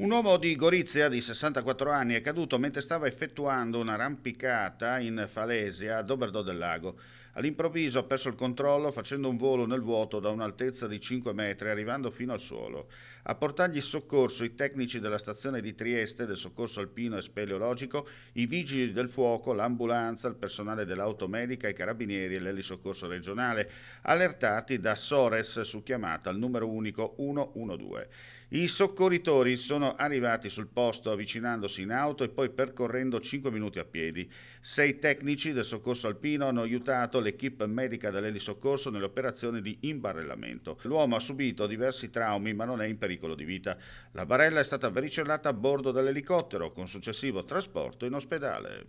Un uomo di Gorizia di 64 anni è caduto mentre stava effettuando un'arrampicata in Falesia a Doberdo del Lago. All'improvviso ha perso il controllo facendo un volo nel vuoto da un'altezza di 5 metri arrivando fino al suolo. A portargli soccorso i tecnici della stazione di Trieste del soccorso alpino e speleologico, i vigili del fuoco, l'ambulanza, il personale dell'automedica, i carabinieri e l'elisoccorso regionale, allertati da Sores su chiamata al numero unico 112. I soccorritori sono sono arrivati sul posto avvicinandosi in auto e poi percorrendo 5 minuti a piedi. Sei tecnici del soccorso alpino hanno aiutato l'equipe medica dell'elisoccorso nell'operazione di imbarellamento. L'uomo ha subito diversi traumi ma non è in pericolo di vita. La barella è stata bricellata a bordo dell'elicottero con successivo trasporto in ospedale.